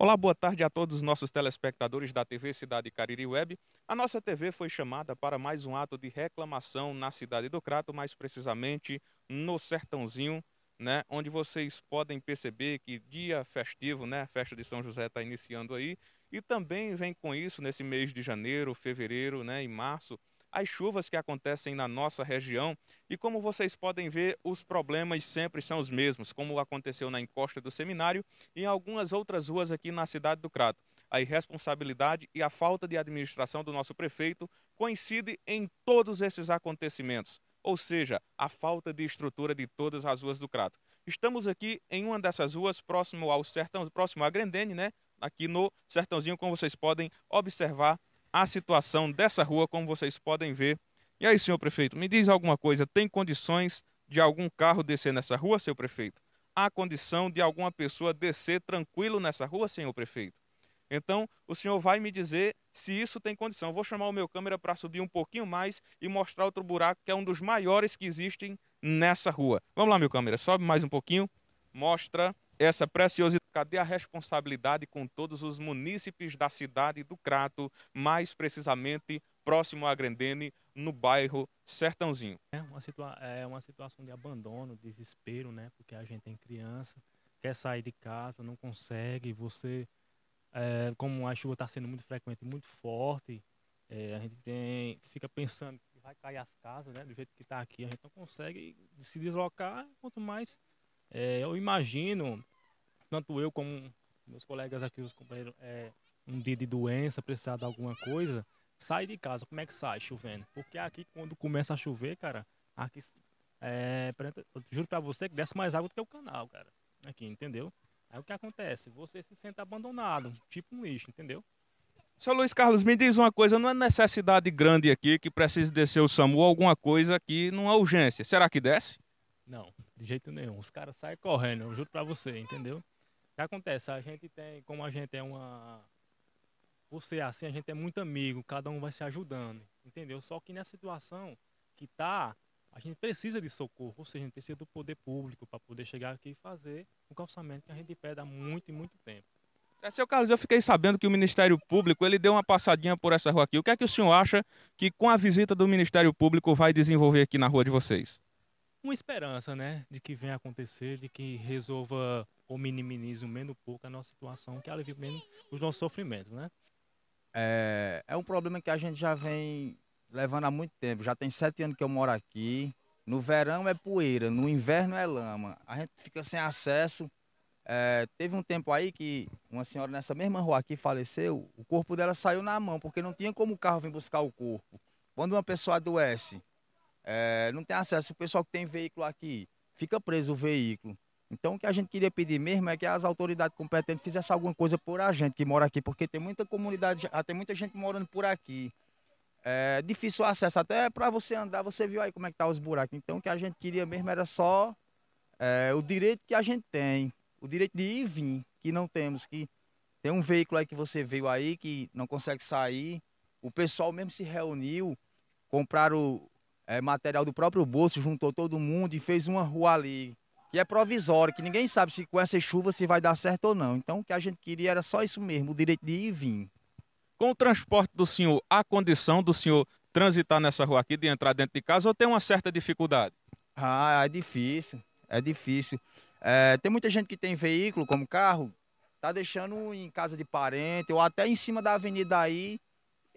Olá, boa tarde a todos os nossos telespectadores da TV Cidade Cariri Web. A nossa TV foi chamada para mais um ato de reclamação na cidade do Crato, mais precisamente no Sertãozinho, né, onde vocês podem perceber que dia festivo, né, festa de São José está iniciando aí, e também vem com isso nesse mês de janeiro, fevereiro, né, e março, as chuvas que acontecem na nossa região. E como vocês podem ver, os problemas sempre são os mesmos, como aconteceu na encosta do seminário e em algumas outras ruas aqui na cidade do Crato. A irresponsabilidade e a falta de administração do nosso prefeito coincide em todos esses acontecimentos, ou seja, a falta de estrutura de todas as ruas do Crato. Estamos aqui em uma dessas ruas, próximo ao sertão, próximo à Grendene, né? Aqui no sertãozinho, como vocês podem observar a situação dessa rua, como vocês podem ver. E aí, senhor prefeito, me diz alguma coisa: tem condições de algum carro descer nessa rua, senhor prefeito? Há condição de alguma pessoa descer tranquilo nessa rua, senhor prefeito? Então, o senhor vai me dizer se isso tem condição. Eu vou chamar o meu câmera para subir um pouquinho mais e mostrar outro buraco que é um dos maiores que existem nessa rua. Vamos lá, meu câmera, sobe mais um pouquinho. Mostra essa preciosidade. Cadê a responsabilidade com todos os munícipes da cidade do Crato, mais precisamente próximo à Grendene, no bairro Sertãozinho? É uma, é uma situação de abandono, desespero, né? Porque a gente tem criança, quer sair de casa, não consegue. Você, é, como a chuva está sendo muito frequente, muito forte, é, a gente tem, fica pensando que vai cair as casas, né? Do jeito que está aqui, a gente não consegue se deslocar, quanto mais é, eu imagino, tanto eu como meus colegas aqui, os companheiros, é, um dia de doença, precisar de alguma coisa, sai de casa. Como é que sai chovendo? Porque aqui, quando começa a chover, cara, aqui, é, juro pra você que desce mais água do que o canal, cara. Aqui, entendeu? Aí o que acontece? Você se sente abandonado, tipo um lixo, entendeu? Seu Luiz Carlos, me diz uma coisa, não é necessidade grande aqui que precise descer o SAMU alguma coisa que não é urgência. Será que desce? Não, de jeito nenhum. Os caras saem correndo, eu juro pra você, entendeu? que acontece? A gente tem, como a gente é uma. Você assim, a gente é muito amigo, cada um vai se ajudando, entendeu? Só que nessa situação que tá, a gente precisa de socorro, ou seja, a gente precisa do poder público para poder chegar aqui e fazer o calçamento que a gente pede há muito e muito tempo. É, seu Carlos, eu fiquei sabendo que o Ministério Público ele deu uma passadinha por essa rua aqui. O que é que o senhor acha que com a visita do Ministério Público vai desenvolver aqui na rua de vocês? uma esperança, né, de que venha acontecer, de que resolva ou minimize o menos pouco a nossa situação, que alivie menos os nossos sofrimentos, né? É, é um problema que a gente já vem levando há muito tempo. Já tem sete anos que eu moro aqui. No verão é poeira, no inverno é lama. A gente fica sem acesso. É, teve um tempo aí que uma senhora nessa mesma rua aqui faleceu, o corpo dela saiu na mão, porque não tinha como o carro vir buscar o corpo. Quando uma pessoa adoece, é, não tem acesso. O pessoal que tem veículo aqui fica preso o veículo. Então, o que a gente queria pedir mesmo é que as autoridades competentes fizessem alguma coisa por a gente que mora aqui, porque tem muita comunidade, ah, tem muita gente morando por aqui. É difícil o acesso, até para você andar, você viu aí como é que tá os buracos. Então, o que a gente queria mesmo era só é, o direito que a gente tem, o direito de ir e vir, que não temos, que tem um veículo aí que você veio aí que não consegue sair. O pessoal mesmo se reuniu, compraram é, material do próprio bolso, juntou todo mundo e fez uma rua ali, que é provisória, que ninguém sabe se com essa chuva se vai dar certo ou não. Então o que a gente queria era só isso mesmo, o direito de ir e vir. Com o transporte do senhor, a condição do senhor transitar nessa rua aqui, de entrar dentro de casa, ou tem uma certa dificuldade? Ah, é difícil, é difícil. É, tem muita gente que tem veículo, como carro, tá deixando em casa de parente, ou até em cima da avenida aí,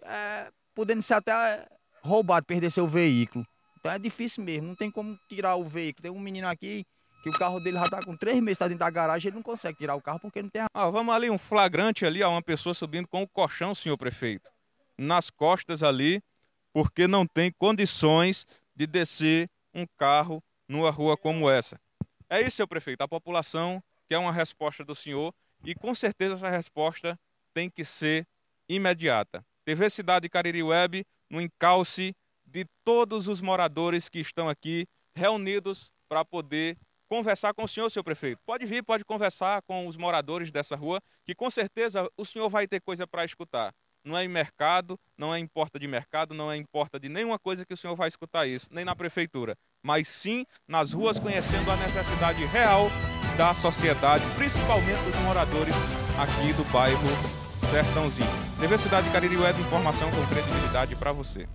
é, podendo ser até roubado, perder seu veículo. Então é difícil mesmo, não tem como tirar o veículo. Tem um menino aqui que o carro dele já está com três meses, tá dentro da garagem, ele não consegue tirar o carro porque não tem... Ah, vamos ali, um flagrante ali, ó, uma pessoa subindo com o colchão, senhor prefeito, nas costas ali, porque não tem condições de descer um carro numa rua como essa. É isso, senhor prefeito, a população quer uma resposta do senhor e com certeza essa resposta tem que ser imediata. TV Cidade Cariri Web, no encalce de todos os moradores que estão aqui reunidos para poder conversar com o senhor, seu prefeito. Pode vir, pode conversar com os moradores dessa rua, que com certeza o senhor vai ter coisa para escutar. Não é em mercado, não é em porta de mercado, não é em porta de nenhuma coisa que o senhor vai escutar isso, nem na prefeitura, mas sim nas ruas conhecendo a necessidade real da sociedade, principalmente dos moradores aqui do bairro Sertãozinho. TV Cidade Cariri Web, informação com credibilidade para você.